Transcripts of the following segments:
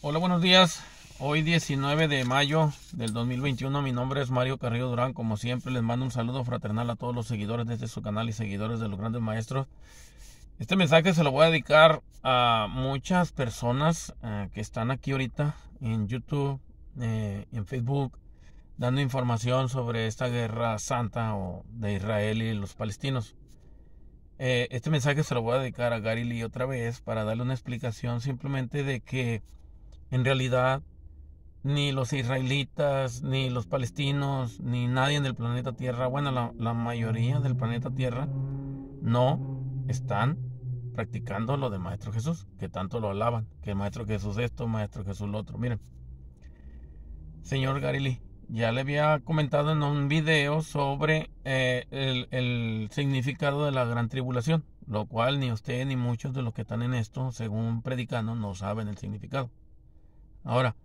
Hola, buenos días. Hoy 19 de mayo del 2021, mi nombre es Mario Carrillo Durán. Como siempre, les mando un saludo fraternal a todos los seguidores de este su canal y seguidores de los grandes maestros. Este mensaje se lo voy a dedicar a muchas personas eh, que están aquí ahorita en YouTube, eh, en Facebook, dando información sobre esta guerra santa o de Israel y los palestinos. Eh, este mensaje se lo voy a dedicar a Gary Lee otra vez para darle una explicación simplemente de que en realidad, ni los israelitas, ni los palestinos, ni nadie en el planeta Tierra, bueno, la, mayoría del planeta Tierra, no están practicando lo de Maestro Jesús, que tanto lo alaban, que Maestro Jesús esto, Maestro Jesús lo otro. Miren, señor Garili, ya le había comentado en un video sobre eh, el, el significado de la gran tribulación, lo cual ni usted ni muchos de los que están en esto, según predicando, no saben el significado. Ahora,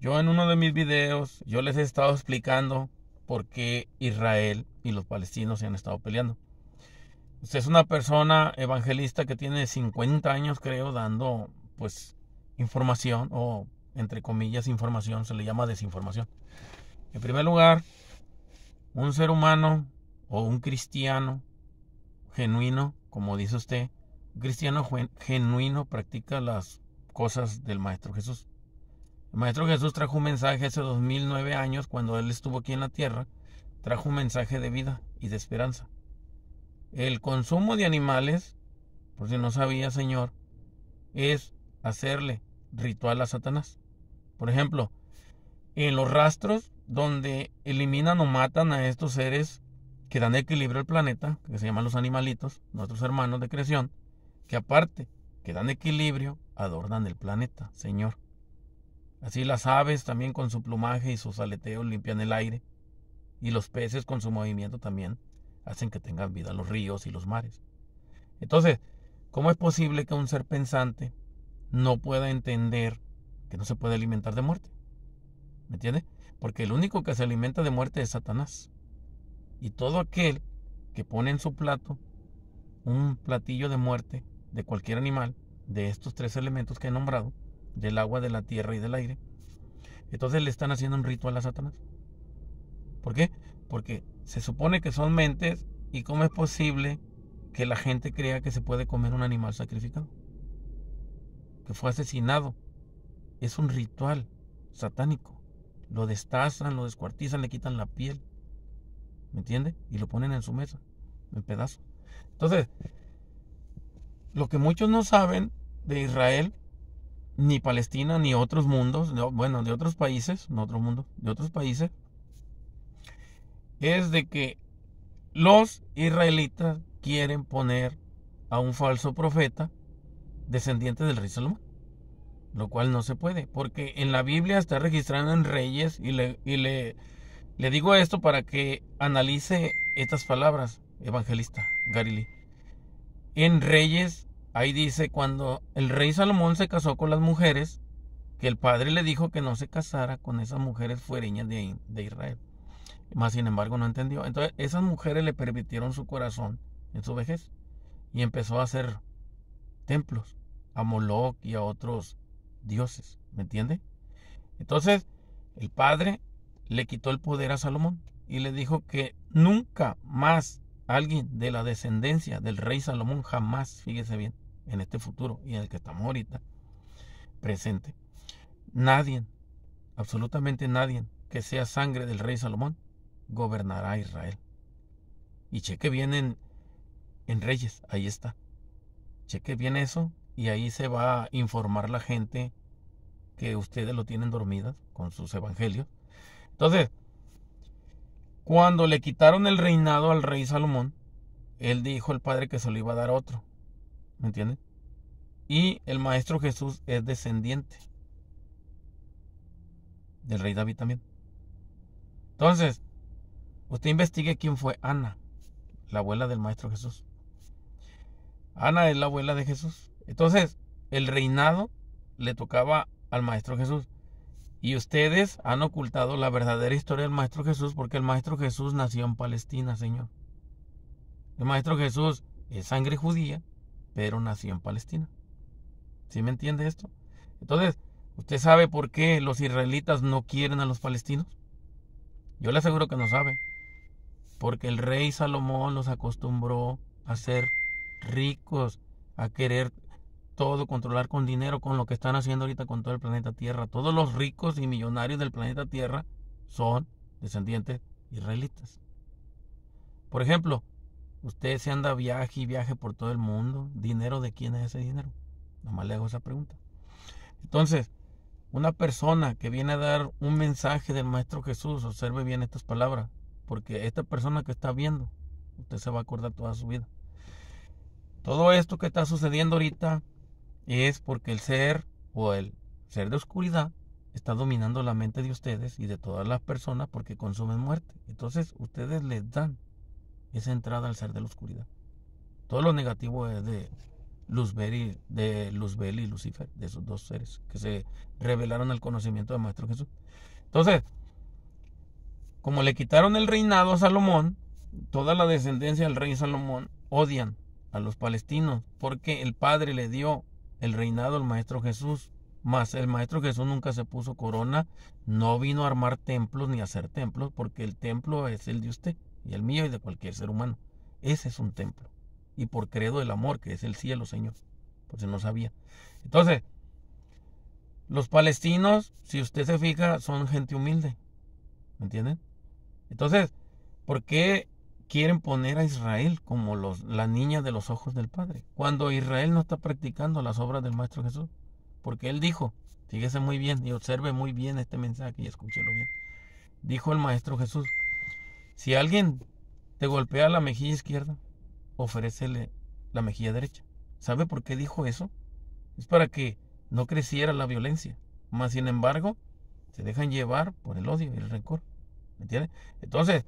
yo en uno de mis videos, yo les he estado explicando por qué Israel y los palestinos se han estado peleando. Usted pues, es una persona evangelista que tiene 50 años, creo, dando pues información o entre comillas información, se le llama desinformación. En primer lugar, un ser humano o un cristiano genuino, como dice usted, un cristiano genuino practica las cosas del Maestro Jesús. El Maestro Jesús trajo un mensaje hace 2009 años cuando Él estuvo aquí en la tierra. Trajo un mensaje de vida y de esperanza. El consumo de animales, por si no sabía, Señor, es hacerle ritual a Satanás. Por ejemplo, en los rastros donde eliminan o matan a estos seres que dan equilibrio al planeta, que se llaman los animalitos, nuestros hermanos de creación, que aparte, que dan equilibrio, adornan el planeta, Señor. Así las aves también con su plumaje y sus aleteos limpian el aire, y los peces con su movimiento también hacen que tengan vida los ríos y los mares. Entonces, ¿cómo es posible que un ser pensante no pueda entender que no se puede alimentar de muerte? ¿Me entiende? Porque el único que se alimenta de muerte es Satanás. Y todo aquel que pone en su plato un platillo de muerte de cualquier animal, de estos tres elementos que he nombrado, del agua, de la tierra y del aire. Entonces le están haciendo un ritual a Satanás. ¿Por qué? Porque se supone que son mentes y cómo es posible que la gente crea que se puede comer un animal sacrificado, que fue asesinado. Es un ritual satánico. Lo destazan, lo descuartizan, le quitan la piel. ¿Me entiende? Y lo ponen en su mesa, en pedazos. Entonces, lo que muchos no saben de Israel ni Palestina, ni otros mundos, bueno, de otros países, no otro mundo, de otros países, es de que los israelitas quieren poner a un falso profeta descendiente del rey Salomón, lo cual no se puede, porque en la Biblia está registrado en Reyes y le, le, digo esto para que analice estas palabras, evangelista Garili. En Reyes Ahí dice, cuando el rey Salomón se casó con las mujeres, que el padre le dijo que no se casara con esas mujeres fuereñas de, Israel. Mas, sin embargo, no entendió. Entonces, esas mujeres le permitieron su corazón en su vejez y empezó a hacer templos a Moloch y a otros dioses. ¿Me entiende? Entonces, el padre le quitó el poder a Salomón y le dijo que nunca más alguien de la descendencia del rey Salomón jamás, fíjese bien, en este futuro y en el que estamos ahorita, presente. Nadie, absolutamente nadie que sea sangre del rey Salomón, gobernará Israel. Y cheque bien en, en Reyes, ahí está. Cheque bien eso y ahí se va a informar la gente que ustedes lo tienen dormidas con sus evangelios. Entonces, cuando le quitaron el reinado al rey Salomón, él dijo al padre que se lo iba a dar otro. ¿Me entienden? Y el maestro Jesús es descendiente del rey David también. Entonces, usted investigue quién fue Ana, la abuela del maestro Jesús. Ana es la abuela de Jesús. Entonces, el reinado le tocaba al maestro Jesús. Y ustedes han ocultado la verdadera historia del Maestro Jesús porque el Maestro Jesús nació en Palestina, Señor. El Maestro Jesús es sangre judía, pero nació en Palestina. ¿Sí me entiende esto? Entonces, ¿usted sabe por qué los israelitas no quieren a los palestinos? Yo le aseguro que no sabe. Porque el rey Salomón los acostumbró a ser ricos, a querer todo, controlar con dinero, con lo que están haciendo ahorita con todo el planeta Tierra. Todos los ricos y millonarios del planeta Tierra son descendientes israelitas. Por ejemplo, usted se anda viaje y viaje por todo el mundo. ¿Dinero de quién es ese dinero? Nomás le hago esa pregunta. Entonces, una persona que viene a dar un mensaje del Maestro Jesús, observe bien estas palabras, porque esta persona que está viendo, usted se va a acordar toda su vida. Todo esto que está sucediendo ahorita es porque el ser o el ser de oscuridad está dominando la mente de ustedes y de todas las personas porque consumen muerte. Entonces ustedes les dan esa entrada al ser de la oscuridad. Todo lo negativo es de Luzbel y, de Luzbel y Lucifer, de esos dos seres que se revelaron al conocimiento de Maestro Jesús. Entonces, como le quitaron el reinado a Salomón, toda la descendencia del rey Salomón odian a los palestinos porque el padre le dio el reinado del Maestro Jesús. más el Maestro Jesús nunca se puso corona, no vino a armar templos ni a hacer templos, porque el templo es el de usted y el mío y de cualquier ser humano. Ese es un templo. Y por credo del amor, que es el cielo, Señor. Pues no sabía. Entonces, los palestinos, si usted se fija, son gente humilde. ¿Me entienden? Entonces, ¿por qué quieren poner a Israel como la niña de los ojos del Padre, cuando Israel no está practicando las obras del Maestro Jesús. Porque él dijo, fíjese muy bien y observe muy bien este mensaje y escúchelo bien. Dijo el Maestro Jesús, si alguien te golpea la mejilla izquierda, ofrécele la mejilla derecha. ¿Sabe por qué dijo eso? Es para que no creciera la violencia. Más sin embargo, se dejan llevar por el odio y el rencor. ¿Me entiendes? Entonces,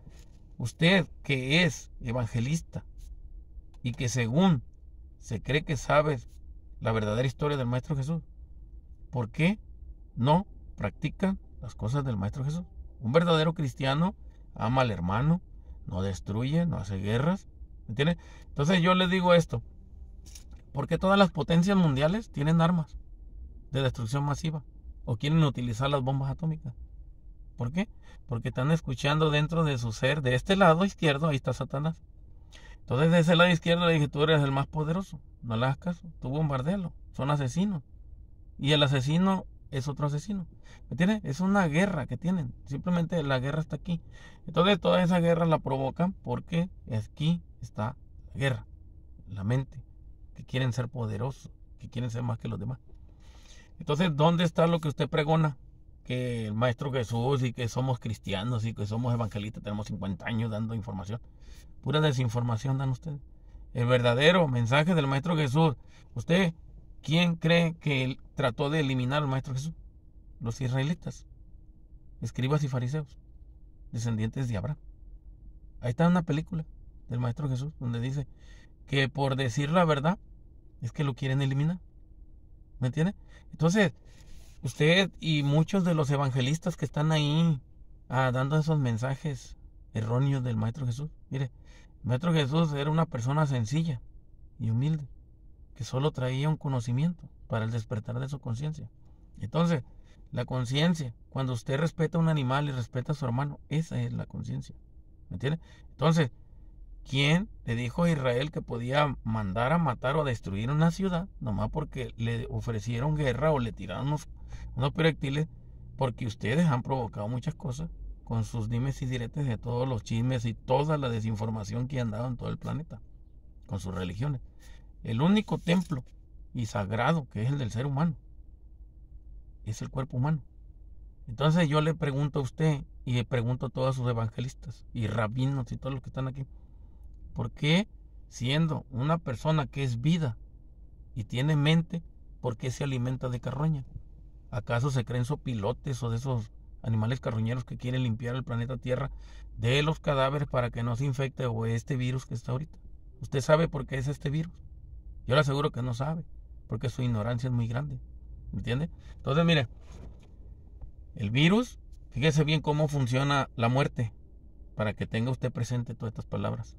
Usted que es evangelista y que según se cree que sabe la verdadera historia del Maestro Jesús, ¿por qué no practica las cosas del Maestro Jesús? Un verdadero cristiano ama al hermano, no destruye, no hace guerras. ¿entiende? Entonces yo le digo esto, porque todas las potencias mundiales tienen armas de destrucción masiva o quieren utilizar las bombas atómicas. ¿Por qué? Porque están escuchando dentro de su ser, de este lado izquierdo, ahí está Satanás. Entonces, de ese lado izquierdo le dije, tú eres el más poderoso, no le hagas caso, tú bombardealo, son asesinos. Y el asesino es otro asesino. ¿Me entiendes? Es una guerra que tienen. Simplemente la guerra está aquí. Entonces toda esa guerra la provocan porque aquí está la guerra. La mente. Que quieren ser poderosos. Que quieren ser más que los demás. Entonces, ¿dónde está lo que usted pregona? que el Maestro Jesús y que somos cristianos y que somos evangelistas, tenemos 50 años dando información. Pura desinformación dan ustedes. El verdadero mensaje del Maestro Jesús. ¿Usted quién cree que él trató de eliminar al Maestro Jesús? Los israelitas, escribas y fariseos, descendientes de Abraham. Ahí está una película del Maestro Jesús donde dice que por decir la verdad es que lo quieren eliminar. ¿Me entiende? Entonces, Usted y muchos de los evangelistas que están ahí ah, dando esos mensajes erróneos del Maestro Jesús. Mire, el Maestro Jesús era una persona sencilla y humilde, que solo traía un conocimiento para el despertar de su conciencia. Entonces, la conciencia, cuando usted respeta a un animal y respeta a su hermano, esa es la conciencia. ¿Me entiende? Entonces, ¿Quién le dijo a Israel que podía mandar a matar o a destruir una ciudad nomás porque le ofrecieron guerra o le tiraron unos, unos proyectiles? Porque ustedes han provocado muchas cosas con sus dimes y diretes de todos los chismes y toda la desinformación que han dado en todo el planeta, con sus religiones. El único templo y sagrado que es el del ser humano es el cuerpo humano. Entonces yo le pregunto a usted y le pregunto a todos sus evangelistas y rabinos y todos los que están aquí. ¿Por qué siendo una persona que es vida y tiene mente, por qué se alimenta de carroña? ¿Acaso se creen sopilotes o de esos animales carroñeros que quieren limpiar el planeta Tierra de los cadáveres para que no se infecte o este virus que está ahorita? ¿Usted sabe por qué es este virus? Yo le aseguro que no sabe, porque su ignorancia es muy grande. ¿Entiende? Entonces, mire, el virus, fíjese bien cómo funciona la muerte, para que tenga usted presente todas estas palabras.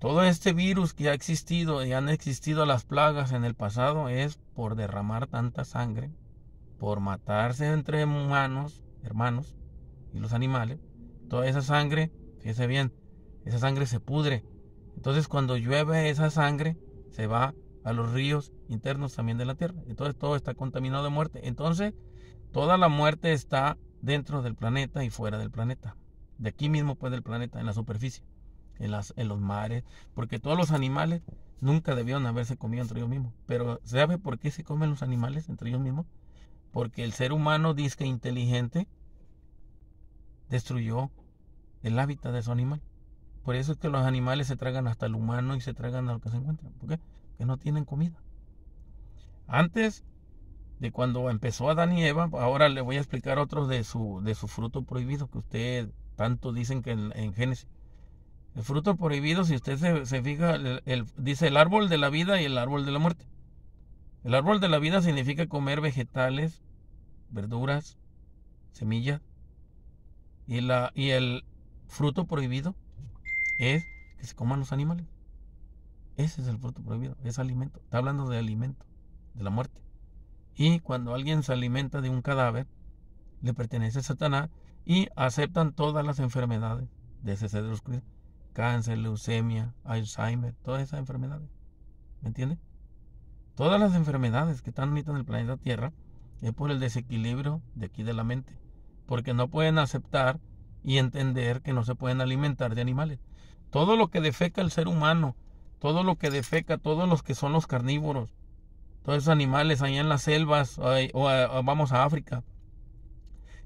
Todo este virus que ha existido y han existido las plagas en el pasado es por derramar tanta sangre, por matarse entre humanos, hermanos y los animales. Toda esa sangre, fíjese bien, esa sangre se pudre. Entonces cuando llueve esa sangre se va a los ríos internos también de la tierra. Entonces todo está contaminado de muerte. Entonces toda la muerte está dentro del planeta y fuera del planeta. De aquí mismo pues del planeta, en la superficie en, los mares, porque todos los animales nunca debieron haberse comido entre ellos mismos. Pero ¿sabe por qué se comen los animales entre ellos mismos? Porque el ser humano dice que inteligente destruyó el hábitat de su animal. Por eso es que los animales se tragan hasta el humano y se tragan a lo que se encuentran. ¿Por qué? Porque no tienen comida. Antes de cuando empezó Adán y Eva, ahora le voy a explicar otro de su, de su fruto prohibido que ustedes tanto dicen que en, en Génesis. El fruto prohibido, si usted se, fija, el, dice el árbol de la vida y el árbol de la muerte. El árbol de la vida significa comer vegetales, verduras, semillas. Y, y el fruto prohibido es que se coman los animales. Ese es el fruto prohibido, es alimento. Está hablando de alimento, de la muerte. Y cuando alguien se alimenta de un cadáver, le pertenece a Satanás y aceptan todas las enfermedades de ese cedro oscuro cáncer, leucemia, Alzheimer, todas esas enfermedades. ¿Me entiendes? Todas las enfermedades que están ahorita en el planeta Tierra es por el desequilibrio de aquí de la mente. Porque no pueden aceptar y entender que no se pueden alimentar de animales. Todo lo que defeca el ser humano, todo lo que defeca, todos los que son los carnívoros, todos esos animales allá en las selvas o, vamos a África,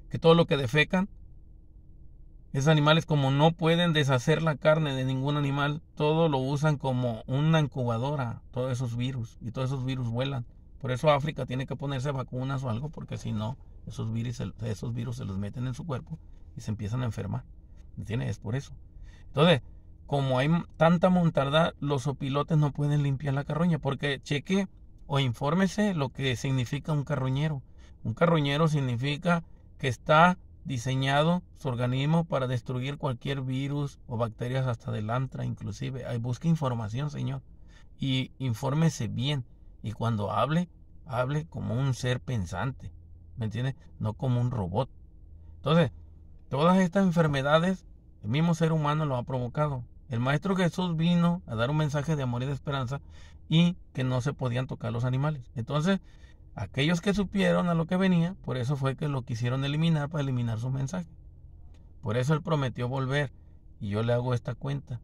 que todo lo que defecan esos animales como no pueden deshacer la carne de ningún animal, todo lo usan como una incubadora, todos esos virus, y todos esos virus vuelan. Por eso África tiene que ponerse vacunas o algo, porque si no, esos virus, esos virus se los meten en su cuerpo y se empiezan a enfermar. ¿Entiendes? Es por eso. Entonces, como hay tanta montardad, los opilotes no pueden limpiar la carroña, porque cheque o infórmese lo que significa un carroñero. Un carroñero significa que está diseñado su organismo para destruir cualquier virus o bacterias hasta del antra inclusive. Ahí busca información, Señor. Y infórmese bien. Y cuando hable, hable como un ser pensante. ¿Me entiendes? No como un robot. Entonces, todas estas enfermedades, el mismo ser humano lo ha provocado. El Maestro Jesús vino a dar un mensaje de amor y de esperanza y que no se podían tocar los animales. Entonces, Aquellos que supieron a lo que venía, por eso fue que lo quisieron eliminar para eliminar su mensaje. Por eso él prometió volver y yo le hago esta cuenta.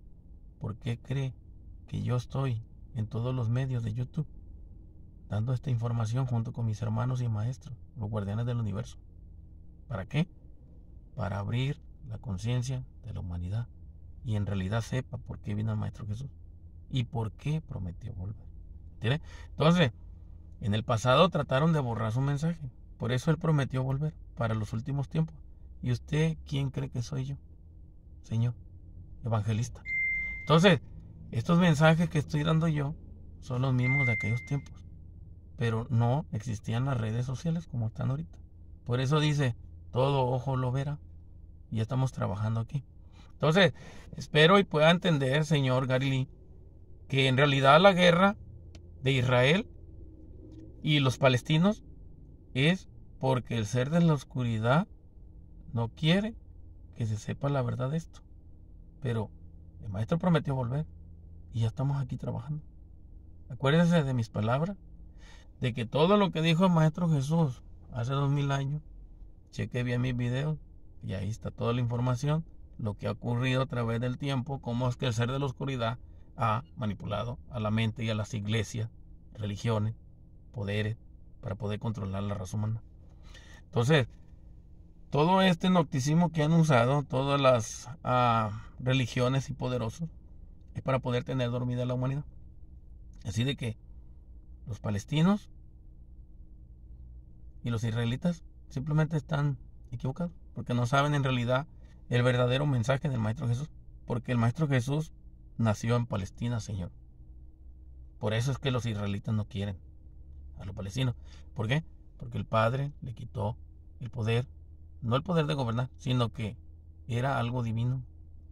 ¿Por qué cree que yo estoy en todos los medios de YouTube dando esta información junto con mis hermanos y maestros, los guardianes del universo? ¿Para qué? Para abrir la conciencia de la humanidad y en realidad sepa por qué vino el Maestro Jesús y por qué prometió volver. ¿Entiendes? Entonces, en el pasado trataron de borrar su mensaje, por eso él prometió volver para los últimos tiempos. ¿Y usted quién cree que soy yo? Señor, evangelista. Entonces, estos mensajes que estoy dando yo son los mismos de aquellos tiempos, pero no existían las redes sociales como están ahorita. Por eso dice, todo ojo lo verá. Y estamos trabajando aquí. Entonces, espero y pueda entender, señor Garilí, que en realidad la guerra de Israel y los palestinos es porque el ser de la oscuridad no quiere que se sepa la verdad de esto. Pero el maestro prometió volver y ya estamos aquí trabajando. Acuérdense de mis palabras, de que todo lo que dijo el maestro Jesús hace dos mil años, cheque bien mis videos y ahí está toda la información, lo que ha ocurrido a través del tiempo, cómo es que el ser de la oscuridad ha manipulado a la mente y a las iglesias, religiones, poderes para poder controlar la raza humana. Entonces, todo este nocticismo que han usado todas las ah, religiones y poderosos es para poder tener dormida la humanidad. Así de que los palestinos y los israelitas simplemente están equivocados porque no saben en realidad el verdadero mensaje del Maestro Jesús. Porque el Maestro Jesús nació en Palestina, Señor. Por eso es que los israelitas no quieren a los palestinos. ¿Por qué? Porque el Padre le quitó el poder, no el poder de gobernar, sino que era algo divino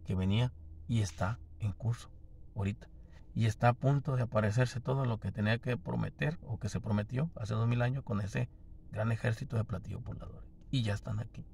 que venía y está en curso ahorita. Y está a punto de aparecerse todo lo que tenía que prometer o que se prometió hace dos mil años con ese gran ejército de platillo pobladores Y ya están aquí.